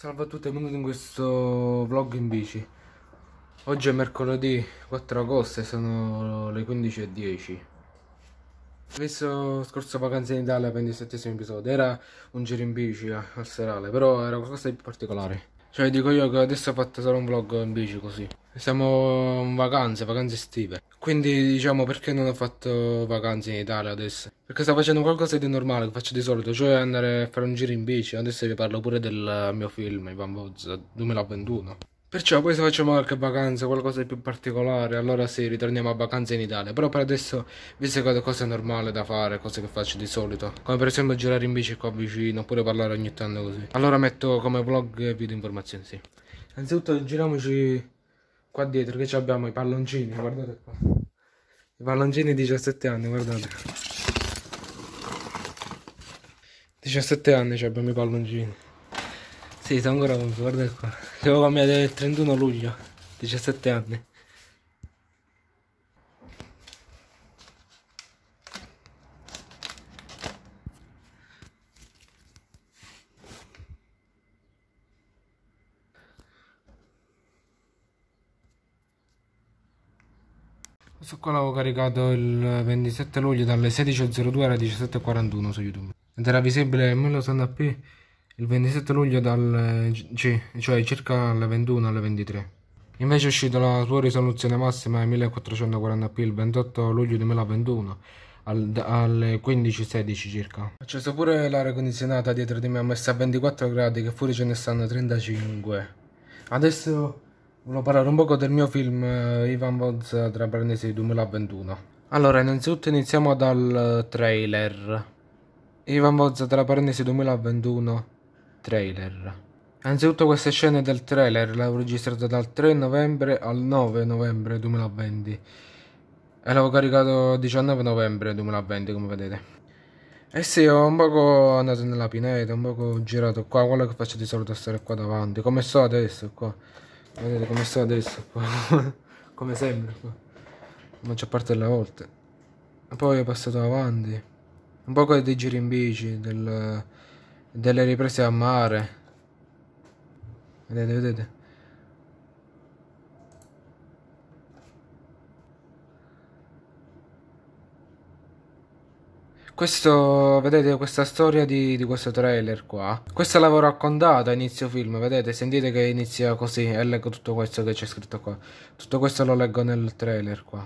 Salve a tutti e benvenuti in questo vlog in bici Oggi è mercoledì 4 agosto e sono le 15.10 Ho Visto scorso vacanza in Italia, per il 27 episodio, era un giro in bici eh, al serale, però era qualcosa di particolare Cioè dico io che adesso ho fatto solo un vlog in bici così Siamo in vacanze, vacanze estive quindi diciamo perché non ho fatto vacanze in Italia adesso? Perché sto facendo qualcosa di normale che faccio di solito, cioè andare a fare un giro in bici. Adesso vi parlo pure del mio film, Ivan Voz 2021. Perciò poi se facciamo qualche vacanza, qualcosa di più particolare, allora sì, ritorniamo a vacanze in Italia. Però per adesso vi seguo cose normali da fare, cose che faccio di solito. Come per esempio girare in bici qua vicino, oppure parlare ogni tanto così. Allora metto come vlog video informazioni, sì. Innanzitutto giriamoci qua dietro che abbiamo i palloncini, guardate qua. I palloncini 17 anni, guardate. 17 anni abbiamo i palloncini. Sì, sono ancora guardate qua. Devo cambiare il 31 luglio, 17 anni. su qua l'avevo caricato il 27 luglio dalle 16.02 alle 17.41 su YouTube. Ed era visibile in 1080p il 27 luglio dal G, cioè circa alle 21 alle 23. Invece è uscita la sua risoluzione massima 1440p il 28 luglio 2021 al, alle 15.16 circa. Ho acceso pure l'aria condizionata dietro di me, ho messa a 24 gradi che fuori ce ne stanno 35. Adesso Volevo parlare un poco del mio film eh, Ivan Voz tra parentesi 2021. Allora, innanzitutto iniziamo dal trailer. Ivan Voz tra parentesi 2021 trailer. Innanzitutto queste scene del trailer l'avevo registrata dal 3 novembre al 9 novembre 2020 e l'avevo caricato 19 novembre 2020 come vedete. E eh sì, ho un poco andato nella pineta, un poco girato qua, quello che faccio di solito stare qua davanti, come sto adesso qua. Vedete come sto adesso qua. come sembra qua. La maggior parte delle volte. Poi ho passato avanti. Un po' dei giri in bici, del, delle riprese a mare. Vedete, vedete. Questo, vedete, questa storia di, di questo trailer qua. Questa l'avevo raccontata a inizio film, vedete, sentite che inizia così e leggo tutto questo che c'è scritto qua. Tutto questo lo leggo nel trailer qua.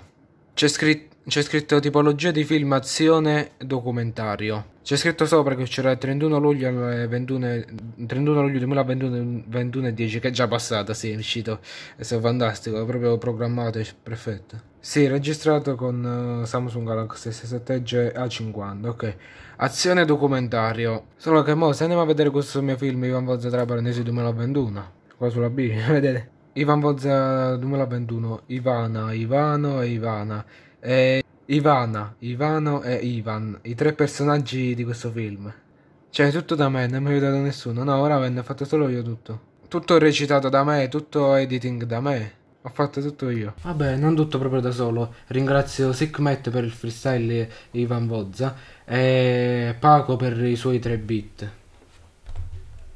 C'è scritto, scritto tipologia di filmazione documentario. C'è scritto sopra che c'era il 31 luglio, 21, eh, 31 luglio 2021, 21 e 10, che è già passata, sì, è uscito, è stato fantastico, è proprio programmato, è perfetto. Sì, registrato con uh, Samsung Galaxy S7 A50, ok. Azione documentario. Solo che mo, se andiamo a vedere questo mio film, Ivan Vozza tra parentesi 2021, qua sulla B, vedete? Ivan Vozza 2021, Ivana, Ivano e Ivana. E Ivana, Ivano e Ivan, i tre personaggi di questo film. Cioè, tutto da me, non mi ha aiutato nessuno. No, ora venne fatto solo io tutto. Tutto recitato da me, tutto editing da me. Ho fatto tutto io. Vabbè, non tutto proprio da solo. Ringrazio Sickmet per il freestyle Ivan Vozza e Paco per i suoi tre beat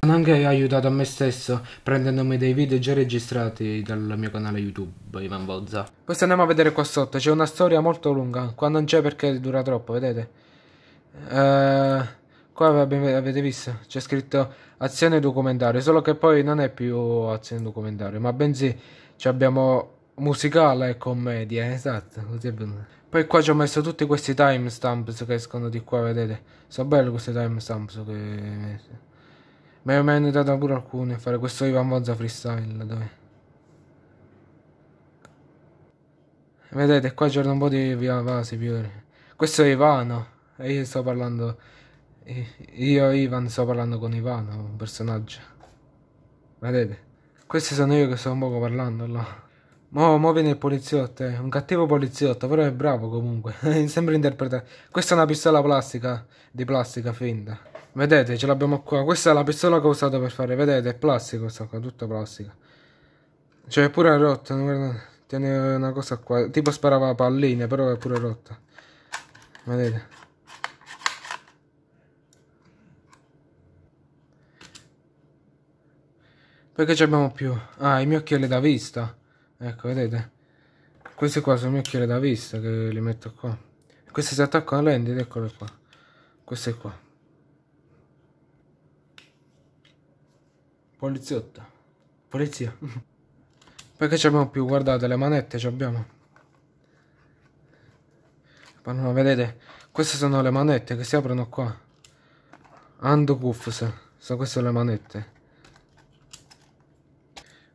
sono anche aiutato a me stesso prendendomi dei video già registrati dal mio canale YouTube, Ivan Bozza. Questo andiamo a vedere qua sotto, c'è una storia molto lunga, qua non c'è perché dura troppo, vedete? Ehm... Qua avete visto? C'è scritto azione documentario, solo che poi non è più azione documentario, ma bensì abbiamo musicale e commedia, eh, esatto, così è venuto. Poi qua ci ho messo tutti questi timestamps che escono di qua, vedete? Sono belli questi timestamps che... Ma mi hanno notato pure alcuni a Fare questo Ivan Mozza freestyle. Dove? Vedete, qua c'è un po' di via vasi più. Questo è Ivano. E io sto parlando. Io Ivan sto parlando con Ivano, un personaggio. Vedete? Questi sono io che sto un poco parlando là. Mo, mo viene il poliziotto, eh. un cattivo poliziotto, però è bravo comunque. Sembra interpretare. Questa è una pistola plastica, di plastica finta. Vedete, ce l'abbiamo qua. Questa è la pistola che ho usato per fare. Vedete, è plastica questa qua, tutta plastica. Cioè, è pure rotta, Tiene una cosa qua. Tipo sparava palline, però è pure rotta. Vedete. Perché ci abbiamo più? Ah, i miei occhiali da vista. Ecco, vedete. Questi qua sono i miei occhiali da vista che li metto qua. Questi si attaccano alle lenti, eccole qua. Queste qua. Poliziotto. Polizia. Perché ci abbiamo più? Guardate, le manette ci abbiamo. Panorama, vedete? Queste sono le manette che si aprono qua. Handcuffs. Sono queste le manette.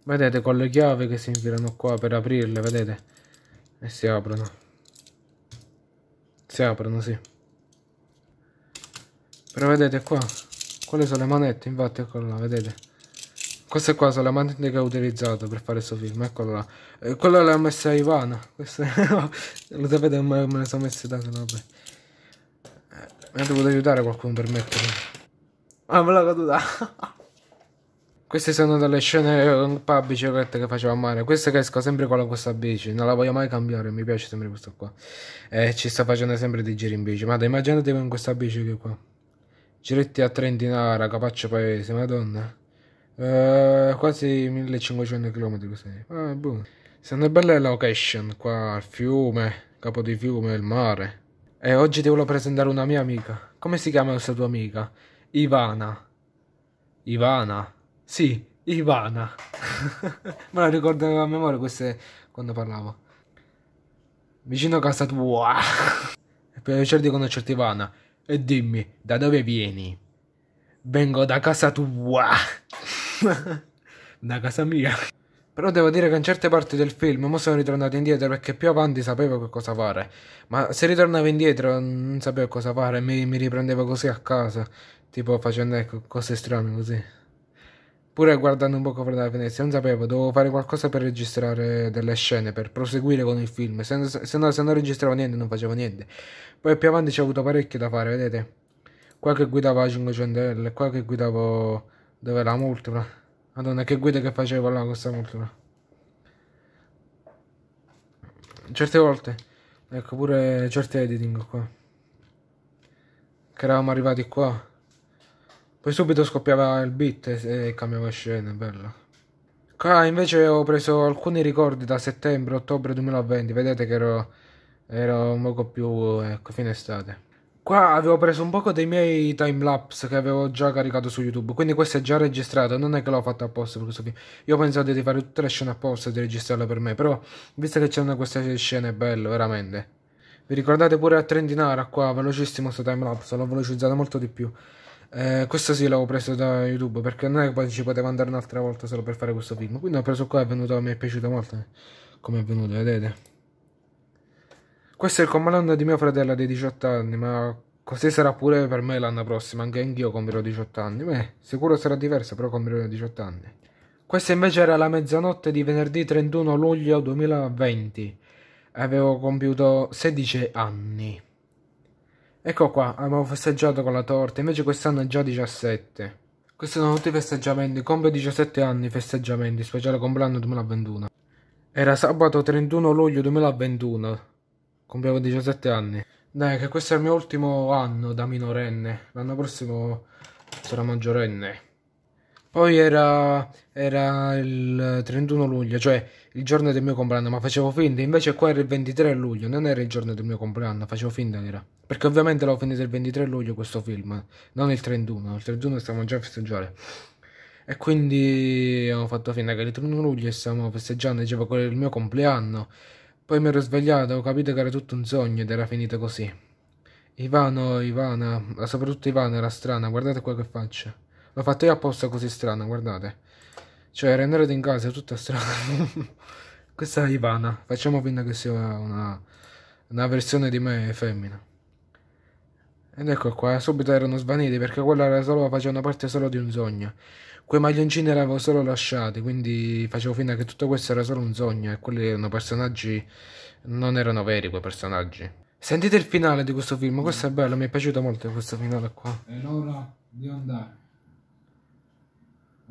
Vedete, con le chiavi che si infilano qua per aprirle, vedete? E si aprono. Si aprono, sì. Però vedete qua. Quelle sono le manette, infatti, ecco là, vedete? Questa qua sono la matita che ho utilizzato per fare questo film, eccola là. Eh, quella l'ha messa Ivana. Questa, lo sapete, me, me ne sono messa da vabbè. Eh, mi ha dovuto aiutare qualcuno per metterlo. Ah, me l'ha caduta. Queste sono delle scene pa bicicletta che faceva male. Questa che esco sempre con questa bici, non la voglio mai cambiare, mi piace sempre questa qua. E eh, ci sta facendo sempre dei giri in bici. Ma dai, immaginatevi con questa bici che qua. Giretti a Trentinara, capaccio paese, madonna. Eh, quasi 1500 km così. Eh, boh. Sono belle location qua, al fiume, capo di fiume, il mare. E oggi ti volevo presentare una mia amica. Come si chiama questa tua amica? Ivana. Ivana? Sì, Ivana. Me la ricordo a memoria queste quando parlavo. Vicino a casa tua. E È piacere di conoscerti Ivana. E dimmi, da dove vieni? vengo da casa tua, da casa mia. Però devo dire che in certe parti del film mo sono ritornato indietro perché più avanti sapevo che cosa fare. Ma se ritornavo indietro non sapevo cosa fare, mi, mi riprendevo così a casa, tipo facendo ecco, cose strane così. Pure guardando un po' fuori dalla finestra, non sapevo, dovevo fare qualcosa per registrare delle scene, per proseguire con il film. Se, no, se non registravo niente non facevo niente. Poi più avanti ci ho avuto parecchio da fare, vedete? qua che guidavo guidava 500 l qua che guidavo dove era la multipla. Madonna, che guida che facevo là con questa multipla. Certe volte, ecco pure certi editing qua. Che eravamo arrivati qua. Poi subito scoppiava il beat e, e cambiava scena, bello. Qua invece ho preso alcuni ricordi da settembre-ottobre 2020, vedete che ero, ero un poco più, ecco, fine estate. Qua avevo preso un poco dei miei timelapse che avevo già caricato su YouTube, quindi questo è già registrato, non è che l'ho fatto apposta per questo video. Io pensavo di fare tutte le scene apposta e di registrarle per me, però visto che c'erano queste scene, è bello, veramente. Vi ricordate pure a Trendinara qua, velocissimo questo timelapse, l'ho velocizzato molto di più. Eh, questo sì l'avevo preso da YouTube, perché non è che poi ci poteva andare un'altra volta solo per fare questo film, quindi ho preso qua e è venuto, mi è piaciuto molto eh, come è venuto, vedete? Questo è il compleanno di mio fratello di 18 anni, ma così sarà pure per me l'anno prossimo, anche anch'io compirò 18 anni. Beh, sicuro sarà diverso, però compirò 18 anni. Questa invece era la mezzanotte di venerdì 31 luglio 2020. Avevo compiuto 16 anni. Ecco qua, avevo festeggiato con la torta, invece quest'anno è già 17. Questi sono tutti i festeggiamenti, compio 17 anni festeggiamenti, speciale compleanno 2021. Era sabato 31 luglio 2021. Compiamo 17 anni. Dai, che questo è il mio ultimo anno da minorenne. L'anno prossimo sarà maggiorenne. Poi era, era, il 31 luglio, cioè il giorno del mio compleanno, ma facevo finta. Invece qua era il 23 luglio, non era il giorno del mio compleanno, facevo finta era. Perché ovviamente l'ho finito il 23 luglio questo film, non il 31. Il 31 stiamo già a festeggiare. E quindi ho fatto finta che il 31 luglio e stiamo festeggiando, dicevo, quello era il mio compleanno. Poi mi ero svegliato, ho capito che era tutto un sogno ed era finito così. Ivano, Ivana, ma soprattutto Ivana era strana, guardate qua che faccia. L'ho fatto io apposta così strana, guardate. Cioè, era entrato in casa, tutta strana. Questa è Ivana, facciamo finta che sia una, una versione di me femmina. Ed ecco qua, subito erano svaniti perché quella era solo, faceva una parte solo di un sogno quei maglioncini erano solo lasciati, quindi facevo finta che tutto questo era solo un sogno e quelli erano personaggi, non erano veri quei personaggi. Sentite il finale di questo film, questo è bello, mi è piaciuto molto questo finale qua. È l'ora di andare.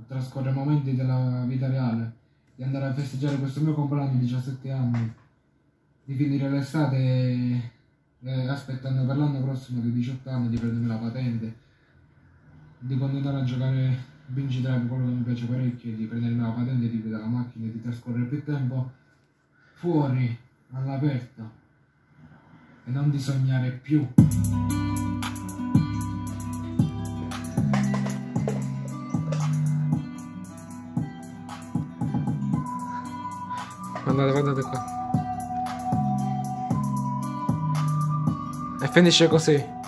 a trascorrere momenti della vita reale, di andare a festeggiare questo mio compleanno di 17 anni, di finire l'estate Eh, aspettando per l'anno prossimo di 18 anni di prendermi la patente, di continuare a giocare binge drive, quello che mi piace parecchio, di prendere la patente, di guidare la macchina, e di trascorrere più tempo fuori, all'aperto e non di sognare più. Guardate, guardate qua. E finisce così.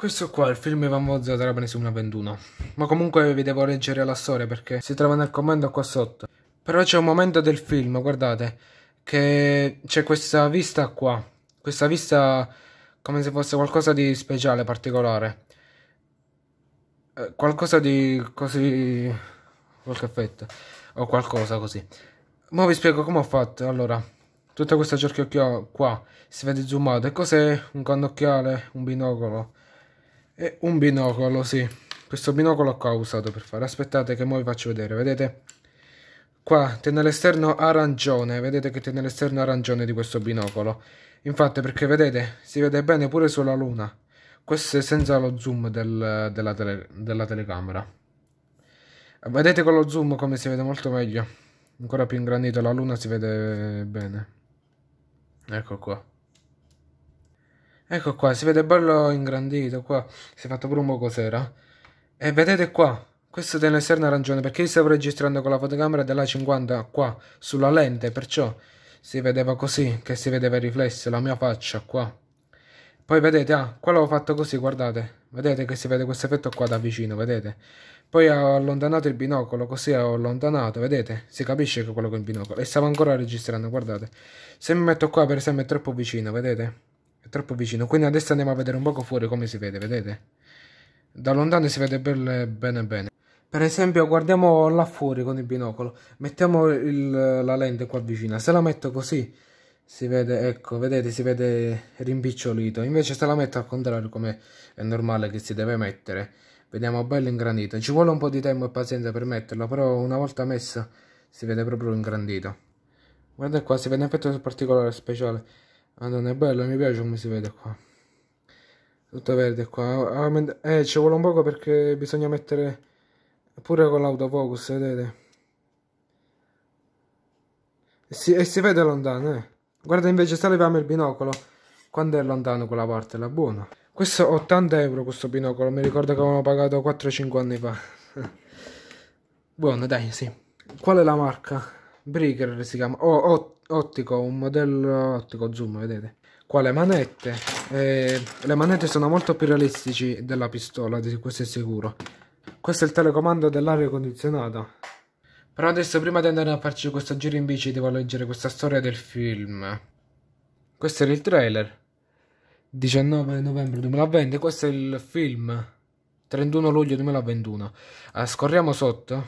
Questo qua è il film Ivan Mozza della Panesuna 21. Ma comunque vi devo leggere la storia perché si trova nel commento qua sotto. Però c'è un momento del film, guardate, che c'è questa vista qua. Questa vista come se fosse qualcosa di speciale, particolare. Eh, qualcosa di così... qualche effetto. O qualcosa così. Ma vi spiego come ho fatto. Allora, tutta questa cerchio qua si vede zoomato. E cos'è un cannocchiale, un binocolo? E un binocolo, sì. Questo binocolo qua ho usato per fare. Aspettate che ora vi faccio vedere, vedete? Qua, tennello esterno arancione, vedete che tennello esterno arancione di questo binocolo. Infatti perché vedete, si vede bene pure sulla luna. Questo è senza lo zoom del, della, tele, della telecamera. Vedete con lo zoom come si vede molto meglio. Ancora più ingrandito la luna si vede bene. Ecco qua. Ecco qua, si vede bello ingrandito qua, si è fatto pure un po' cosera. E vedete qua, questo deve essere una ragione, perché io stavo registrando con la fotocamera dell'A50 qua, sulla lente, perciò si vedeva così, che si vedeva il riflesso, la mia faccia qua. Poi vedete, ah, qua l'ho fatto così, guardate, vedete che si vede questo effetto qua da vicino, vedete? Poi ho allontanato il binocolo, così ho allontanato, vedete? Si capisce che quello con il binocolo. E stavo ancora registrando, guardate. Se mi metto qua, per esempio, è troppo vicino, vedete? È troppo vicino. Quindi adesso andiamo a vedere un poco fuori come si vede, vedete? Da lontano si vede bene bene. bene. Per esempio guardiamo là fuori con il binocolo. Mettiamo il, la lente qua vicina. Se la metto così si vede, ecco, vedete, si vede rimpicciolito. Invece se la metto al contrario come è normale che si deve mettere. Vediamo bello ingrandito. Ci vuole un po' di tempo e pazienza per metterlo, però una volta messa si vede proprio ingrandito. Guardate qua, si vede un effetto particolare speciale. Madonna, è bello, mi piace come si vede qua. Tutto verde qua. Ah, eh, ci vuole un poco perché bisogna mettere pure con l'autofocus, vedete? E si, e si vede lontano, eh. Guarda invece se leviamo il binocolo, quando è lontano quella parte, la buona. Questo 80 euro questo binocolo, mi ricordo che avevamo pagato 4-5 anni fa. Buono, dai, sì. Qual è la marca? Breaker si chiama. Oh, oh ottico, un modello ottico zoom, vedete? Qua le manette, eh, le manette sono molto più realistici della pistola, questo è sicuro. Questo è il telecomando dell'aria condizionata. Però adesso prima di andare a farci questo giro in bici devo leggere questa storia del film. Questo era il trailer. 19 novembre 2020, questo è il film. 31 luglio 2021. Uh, eh, scorriamo sotto.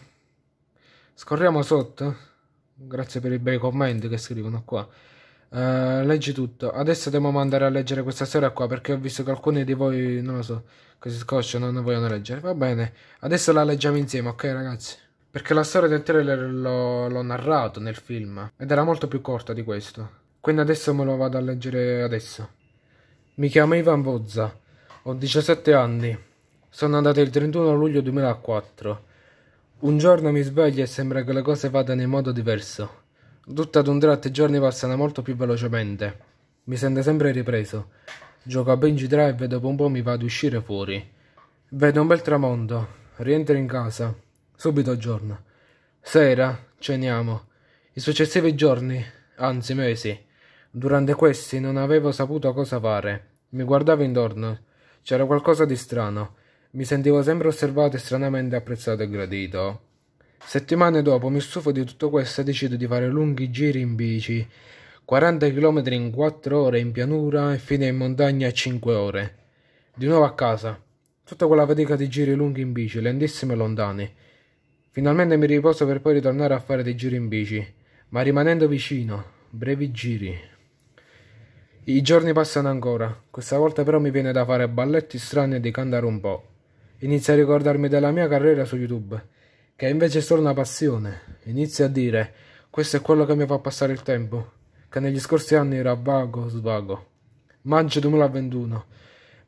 Scorriamo sotto. Grazie per i bei commenti che scrivono qua. Uh, leggi tutto. Adesso devo andare a leggere questa storia qua perché ho visto che alcuni di voi, non lo so, che si scocciano non vogliono leggere. Va bene, adesso la leggiamo insieme, ok ragazzi? Perché la storia del trailer l'ho narrato nel film ed era molto più corta di questo. Quindi adesso me lo vado a leggere adesso. Mi chiamo Ivan Bozza, ho 17 anni. Sono andato il 31 luglio 2004 un giorno mi sveglio e sembra che le cose vadano in modo diverso. Tutto ad un tratto i giorni passano molto più velocemente. Mi sento sempre ripreso. Gioco a Benji Drive e dopo un po' mi vado a uscire fuori. Vedo un bel tramonto. Rientro in casa. Subito giorno. Sera, ceniamo. I successivi giorni, anzi mesi. Durante questi non avevo saputo cosa fare. Mi guardavo intorno. C'era qualcosa di strano. Mi sentivo sempre osservato e stranamente apprezzato e gradito. Settimane dopo mi stufo di tutto questo e decido di fare lunghi giri in bici, 40 km in 4 ore in pianura e fine in montagna a 5 ore. Di nuovo a casa. Tutta quella fatica di giri lunghi in bici, lentissimi e lontani. Finalmente mi riposo per poi ritornare a fare dei giri in bici, ma rimanendo vicino, brevi giri. I giorni passano ancora, questa volta però mi viene da fare balletti strani e di cantare un po' inizio a ricordarmi della mia carriera su YouTube, che è invece è solo una passione. Inizio a dire, questo è quello che mi fa passare il tempo, che negli scorsi anni era vago, svago. Maggio 2021,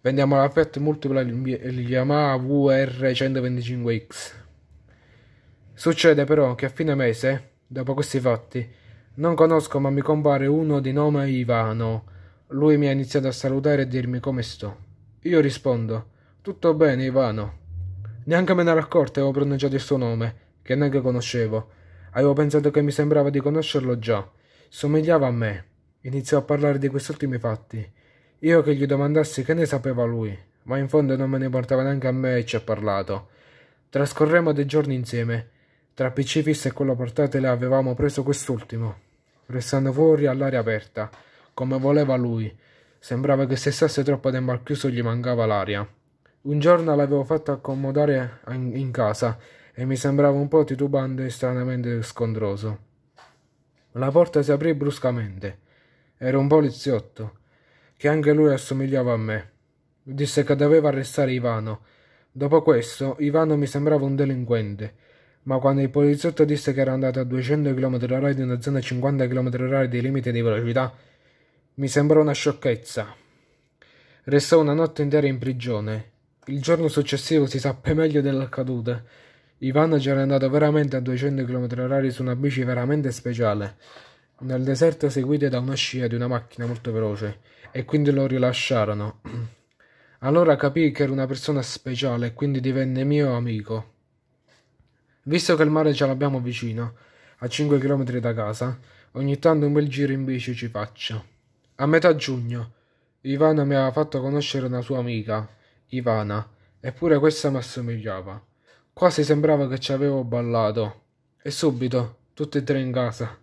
vendiamo la Fiat Multipla Yamaha VR125X. Succede però che a fine mese, dopo questi fatti, non conosco ma mi compare uno di nome Ivano. Lui mi ha iniziato a salutare e dirmi come sto. Io rispondo, tutto bene, Ivano. Neanche me ne ero accorta e avevo pronunciato il suo nome, che neanche conoscevo. Avevo pensato che mi sembrava di conoscerlo già. Somigliava a me. Iniziò a parlare di quest'ultimi fatti. Io che gli domandassi che ne sapeva lui, ma in fondo non me ne portava neanche a me e ci ha parlato. Trascorremo dei giorni insieme. Tra PC fissa e quello portatile avevamo preso quest'ultimo, restando fuori all'aria aperta, come voleva lui. Sembrava che se stesse troppo tempo al chiuso gli mancava l'aria. Un giorno l'avevo fatto accomodare in casa e mi sembrava un po' titubante e stranamente scontroso. La porta si aprì bruscamente. Era un poliziotto, che anche lui assomigliava a me. Disse che doveva arrestare Ivano. Dopo questo, Ivano mi sembrava un delinquente, ma quando il poliziotto disse che era andato a 200 km/h di una zona 50 km/h di limite di velocità, mi sembrò una sciocchezza. Restò una notte intera in prigione il giorno successivo si sappe meglio dell'accaduto. Ivana era andato veramente a 200 km/h su una bici veramente speciale, nel deserto seguite da una scia di una macchina molto veloce, e quindi lo rilasciarono. Allora capì che era una persona speciale e quindi divenne mio amico. Visto che il mare ce l'abbiamo vicino, a 5 km da casa, ogni tanto un bel giro in bici ci faccio. A metà giugno, Ivana mi aveva fatto conoscere una sua amica, Ivana, eppure questa m'assomigliava. Quasi sembrava che ci avevo ballato. E subito, tutti e tre in casa.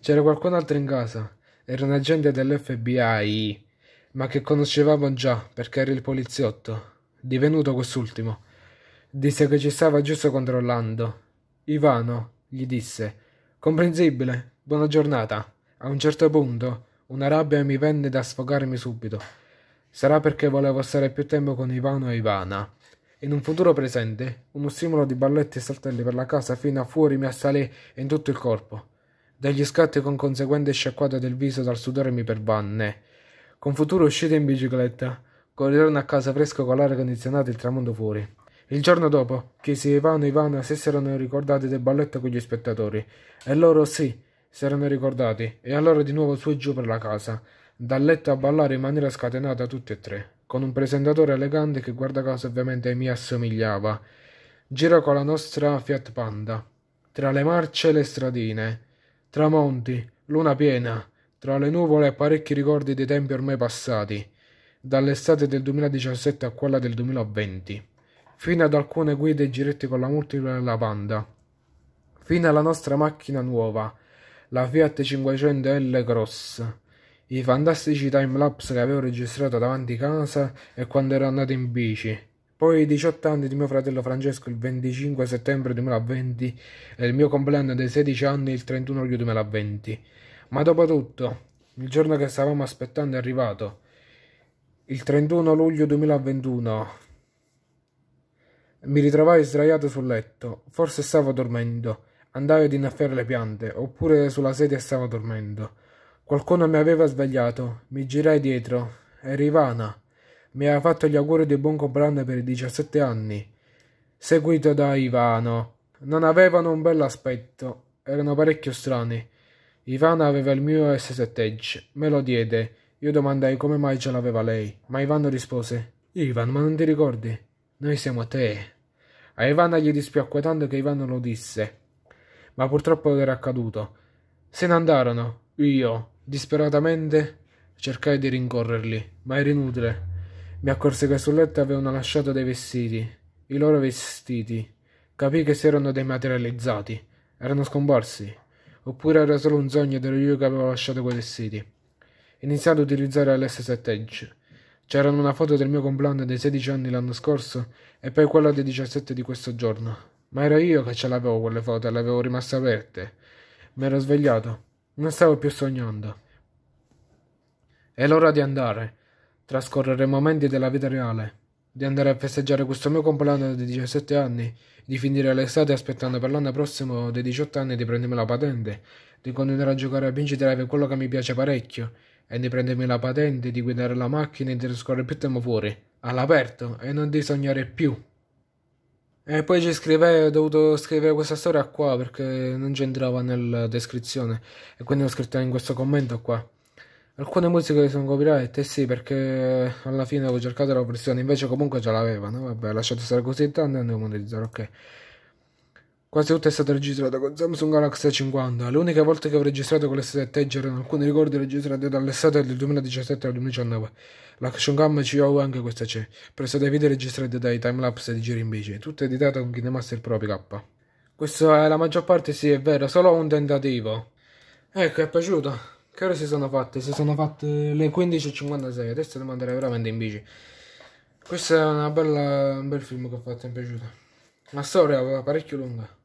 C'era qualcun altro in casa. Era un agente dell'FBI, ma che conoscevamo già perché era il poliziotto, divenuto quest'ultimo. Disse che ci stava giusto controllando. Ivano gli disse: Comprensibile, buona giornata. A un certo punto, una rabbia mi venne da sfogarmi subito. Sarà perché volevo stare più tempo con Ivano e Ivana. In un futuro presente, uno stimolo di balletti e saltelli per la casa fino a fuori mi assalì in tutto il corpo. Dagli scatti con conseguente sciacquata del viso dal sudore mi pervanne. Con futuro uscite in bicicletta, con ritorno a casa fresco con l'aria condizionata e il tramonto fuori. Il giorno dopo, chiesi Ivano e Ivana se si erano ricordati del balletto con gli spettatori, e loro sì, si erano ricordati, e allora di nuovo su e giù per la casa dal letto a ballare in maniera scatenata tutti e tre, con un presentatore elegante che guarda caso ovviamente mi assomigliava. Giro con la nostra Fiat Panda, tra le marce e le stradine, tra monti, luna piena, tra le nuvole e parecchi ricordi dei tempi ormai passati, dall'estate del 2017 a quella del 2020, fino ad alcune guide e giretti con la multipla della Panda, fino alla nostra macchina nuova, la Fiat 500L Cross i fantastici time-lapse che avevo registrato davanti casa e quando ero andato in bici. Poi i 18 anni di mio fratello Francesco il 25 settembre 2020 e il mio compleanno dei 16 anni il 31 luglio 2020. Ma dopo tutto, il giorno che stavamo aspettando è arrivato. Il 31 luglio 2021 mi ritrovai sdraiato sul letto, forse stavo dormendo, andavo ad innaffiare le piante, oppure sulla sedia stavo dormendo. Qualcuno mi aveva svegliato, mi girai dietro. Era Ivana. Mi aveva fatto gli auguri di buon compleanno per i diciassette anni. Seguito da Ivano. Non avevano un bell'aspetto, erano parecchio strani. Ivana aveva il mio S7 me lo diede. Io domandai come mai ce l'aveva lei, ma Ivano rispose: Ivan, ma non ti ricordi? Noi siamo te. A Ivana gli dispiacque tanto che Ivano lo disse, ma purtroppo era accaduto. Se ne andarono, io, Disperatamente cercai di rincorrerli, ma era inutile. Mi accorse che sul letto avevano lasciato dei vestiti, i loro vestiti. Capii che si erano dematerializzati, erano scomparsi, oppure era solo un sogno ed ero io che avevo lasciato quei vestiti. Iniziai ad utilizzare l'S7 Edge. C'erano una foto del mio compleanno dei 16 anni l'anno scorso e poi quella dei 17 di questo giorno. Ma era io che ce l'avevo quelle foto e le avevo rimaste aperte. Mi ero svegliato non stavo più sognando. È l'ora di andare, trascorrere momenti della vita reale, di andare a festeggiare questo mio compleanno di 17 anni, di finire l'estate aspettando per l'anno prossimo dei 18 anni di prendermi la patente, di continuare a giocare a Vinci Drive quello che mi piace parecchio, e di prendermi la patente, di guidare la macchina e di trascorrere più tempo fuori, all'aperto, e non di sognare più. E poi ci scrive, ho dovuto scrivere questa storia qua perché non c'entrava nella descrizione e quindi l'ho scritta in questo commento qua. Alcune musiche sono copyright, eh sì, perché alla fine avevo cercato la versione, invece comunque già l'avevano. Vabbè, lasciate stare così tanto e andiamo a monetizzare, ok. Quasi tutto è stato registrato con Samsung Galaxy 50 Le uniche volte che ho registrato con l'estate 7 erano alcuni ricordi registrati dall'estate del 2017 al 2019. L'action cam COV anche questa c'è, presso dei video registrati dai timelapse di giri in bici, tutto editato con KineMaster Pro PK. Questo è la maggior parte, sì, è vero, solo un tentativo. Ecco, è piaciuto. Che ore si sono fatte? Si sono fatte le 15.56, adesso devo andare veramente in bici. Questo è bella, un bel film che ho fatto, mi è piaciuto. Una storia parecchio lunga.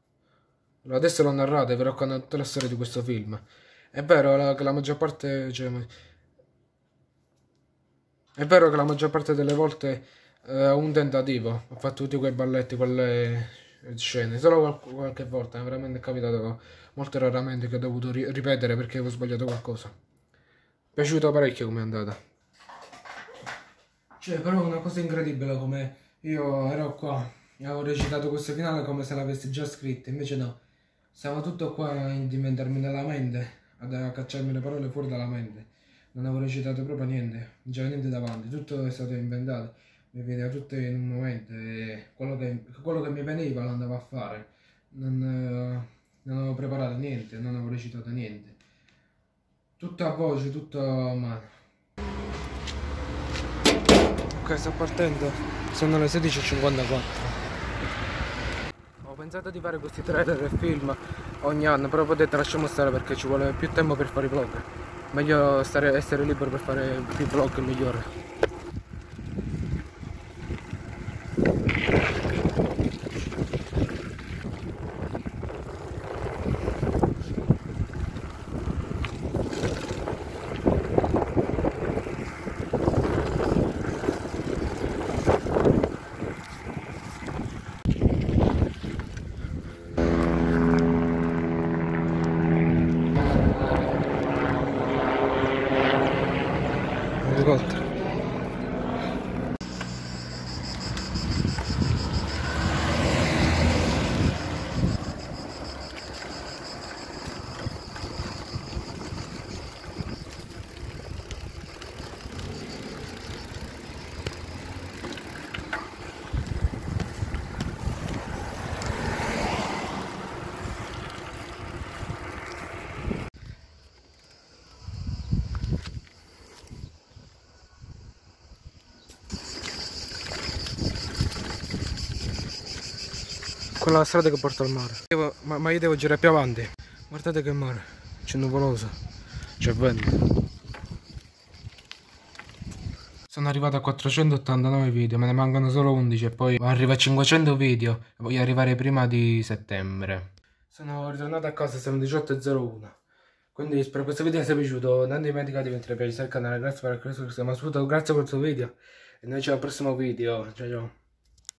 Adesso l'ho narrata, però racconto tutta la storia di questo film. È vero la, che la maggior parte... Cioè, è vero che la maggior parte delle volte è eh, un tentativo. Ho fatto tutti quei balletti, quelle eh, scene. Solo qualche volta, eh, è veramente capitato molto raramente che ho dovuto ri ripetere perché avevo sbagliato qualcosa. Mi è piaciuto parecchio come è andata. Cioè, però una cosa incredibile come io ero qua e avevo recitato questo finale come se l'avessi già scritto, invece no. Stavo tutto qua a indimentarmi nella mente, a cacciarmi le parole fuori dalla mente. Non avevo recitato proprio niente, non c'era niente davanti, tutto è stato inventato. Mi veniva tutto in un momento e quello che, quello che mi veniva lo andavo a fare. Non, non avevo preparato niente, non avevo recitato niente. Tutto a voce, tutto a mano. Ok, sto partendo. Sono le 16.54 pensato di fare questi trailer e film ogni anno, però ho detto lasciamo stare perché ci vuole più tempo per fare i vlog. Meglio stare, essere libero per fare più vlog migliore. quella strada che porta al mare. Devo, ma, ma, io devo girare più avanti. Guardate che mare, c'è nuvoloso, c'è vento. Sono arrivato a 489 video, me ne mancano solo 11 e poi arrivo a 500 video e voglio arrivare prima di settembre. Sono ritornato a casa, sono 18.01. Quindi spero che questo video sia piaciuto, non dimenticate di mettere piace al canale, grazie per aver questo, grazie per questo video e noi ci vediamo al prossimo video, ciao ciao.